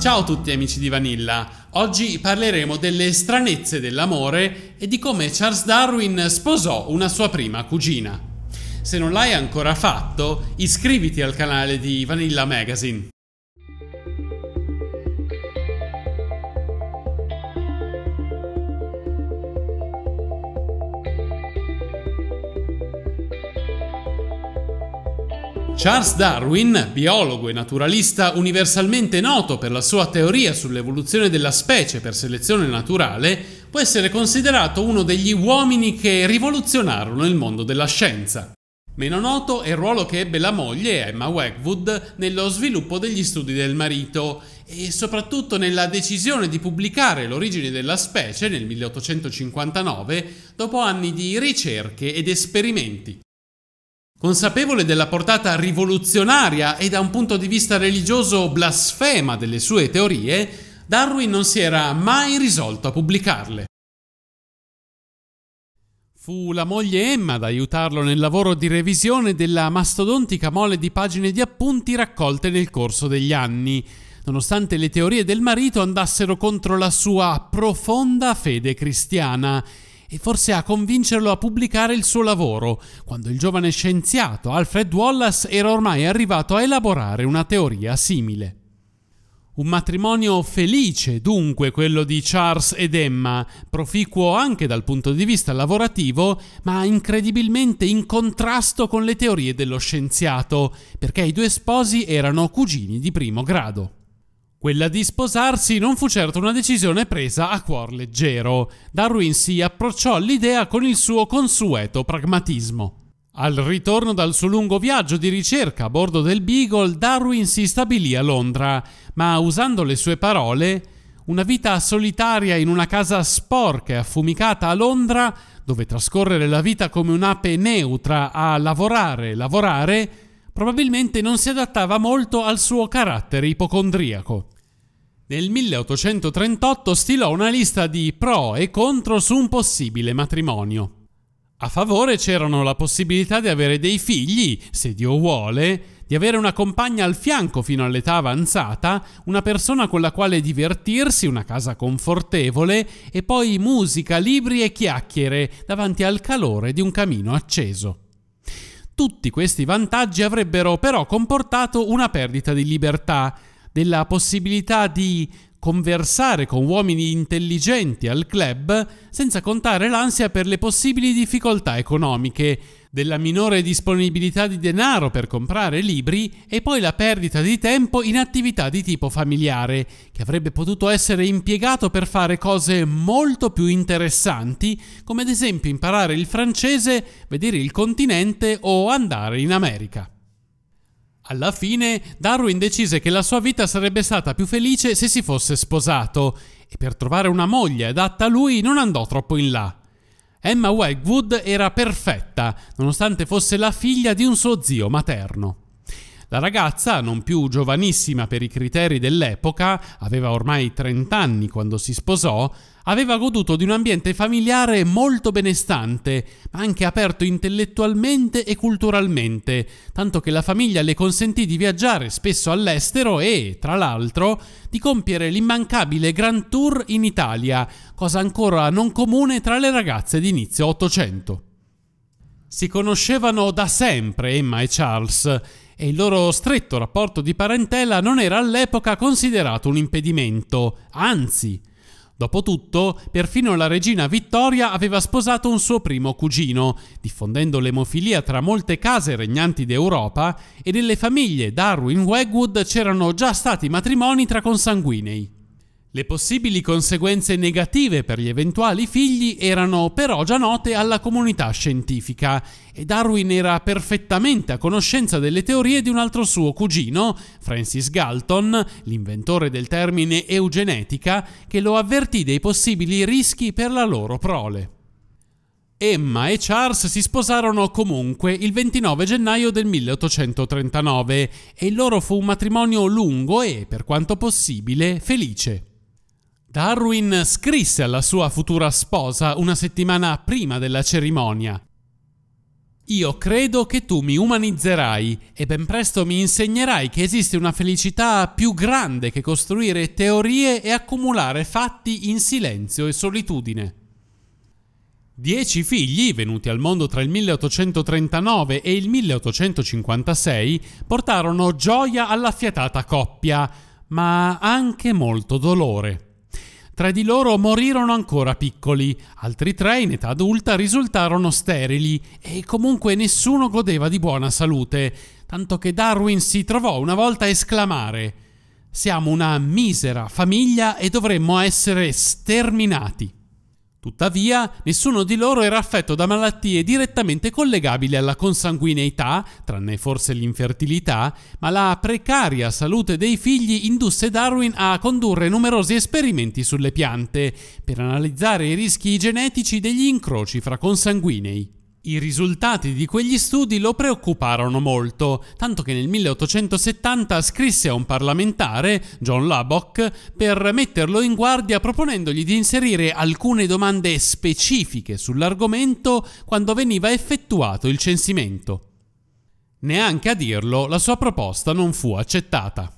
Ciao a tutti amici di Vanilla, oggi parleremo delle stranezze dell'amore e di come Charles Darwin sposò una sua prima cugina. Se non l'hai ancora fatto, iscriviti al canale di Vanilla Magazine. Charles Darwin, biologo e naturalista universalmente noto per la sua teoria sull'evoluzione della specie per selezione naturale, può essere considerato uno degli uomini che rivoluzionarono il mondo della scienza. Meno noto è il ruolo che ebbe la moglie, Emma Wagwood, nello sviluppo degli studi del marito e soprattutto nella decisione di pubblicare l'origine della specie nel 1859 dopo anni di ricerche ed esperimenti. Consapevole della portata rivoluzionaria e da un punto di vista religioso blasfema delle sue teorie, Darwin non si era mai risolto a pubblicarle. Fu la moglie Emma ad aiutarlo nel lavoro di revisione della mastodontica mole di pagine di appunti raccolte nel corso degli anni, nonostante le teorie del marito andassero contro la sua profonda fede cristiana e forse a convincerlo a pubblicare il suo lavoro, quando il giovane scienziato Alfred Wallace era ormai arrivato a elaborare una teoria simile. Un matrimonio felice, dunque, quello di Charles ed Emma, proficuo anche dal punto di vista lavorativo, ma incredibilmente in contrasto con le teorie dello scienziato, perché i due sposi erano cugini di primo grado. Quella di sposarsi non fu certo una decisione presa a cuor leggero. Darwin si approcciò all'idea con il suo consueto pragmatismo. Al ritorno dal suo lungo viaggio di ricerca a bordo del Beagle, Darwin si stabilì a Londra, ma usando le sue parole, una vita solitaria in una casa sporca e affumicata a Londra, dove trascorrere la vita come un'ape neutra a lavorare, lavorare, probabilmente non si adattava molto al suo carattere ipocondriaco. Nel 1838 stilò una lista di pro e contro su un possibile matrimonio. A favore c'erano la possibilità di avere dei figli, se Dio vuole, di avere una compagna al fianco fino all'età avanzata, una persona con la quale divertirsi, una casa confortevole e poi musica, libri e chiacchiere davanti al calore di un camino acceso. Tutti questi vantaggi avrebbero però comportato una perdita di libertà, della possibilità di conversare con uomini intelligenti al club, senza contare l'ansia per le possibili difficoltà economiche, della minore disponibilità di denaro per comprare libri e poi la perdita di tempo in attività di tipo familiare, che avrebbe potuto essere impiegato per fare cose molto più interessanti, come ad esempio imparare il francese, vedere il continente o andare in America. Alla fine, Darwin decise che la sua vita sarebbe stata più felice se si fosse sposato, e per trovare una moglie adatta a lui non andò troppo in là. Emma Wegwood era perfetta, nonostante fosse la figlia di un suo zio materno. La ragazza, non più giovanissima per i criteri dell'epoca, aveva ormai 30 anni quando si sposò, aveva goduto di un ambiente familiare molto benestante, ma anche aperto intellettualmente e culturalmente, tanto che la famiglia le consentì di viaggiare spesso all'estero e, tra l'altro, di compiere l'immancabile Grand Tour in Italia, cosa ancora non comune tra le ragazze d'inizio Ottocento. Si conoscevano da sempre Emma e Charles e il loro stretto rapporto di parentela non era all'epoca considerato un impedimento, anzi. Dopotutto, perfino la regina Vittoria aveva sposato un suo primo cugino, diffondendo l'emofilia tra molte case regnanti d'Europa e nelle famiglie Darwin-Wegwood c'erano già stati matrimoni tra consanguinei. Le possibili conseguenze negative per gli eventuali figli erano però già note alla comunità scientifica e Darwin era perfettamente a conoscenza delle teorie di un altro suo cugino, Francis Galton, l'inventore del termine eugenetica, che lo avvertì dei possibili rischi per la loro prole. Emma e Charles si sposarono comunque il 29 gennaio del 1839 e il loro fu un matrimonio lungo e, per quanto possibile, felice. Darwin scrisse alla sua futura sposa una settimana prima della cerimonia. Io credo che tu mi umanizzerai e ben presto mi insegnerai che esiste una felicità più grande che costruire teorie e accumulare fatti in silenzio e solitudine. Dieci figli, venuti al mondo tra il 1839 e il 1856, portarono gioia alla fiatata coppia, ma anche molto dolore. Tre di loro morirono ancora piccoli, altri tre in età adulta risultarono sterili e comunque nessuno godeva di buona salute, tanto che Darwin si trovò una volta a esclamare Siamo una misera famiglia e dovremmo essere sterminati. Tuttavia, nessuno di loro era affetto da malattie direttamente collegabili alla consanguineità, tranne forse l'infertilità, ma la precaria salute dei figli indusse Darwin a condurre numerosi esperimenti sulle piante per analizzare i rischi genetici degli incroci fra consanguinei. I risultati di quegli studi lo preoccuparono molto, tanto che nel 1870 scrisse a un parlamentare, John Lubbock, per metterlo in guardia proponendogli di inserire alcune domande specifiche sull'argomento quando veniva effettuato il censimento. Neanche a dirlo la sua proposta non fu accettata.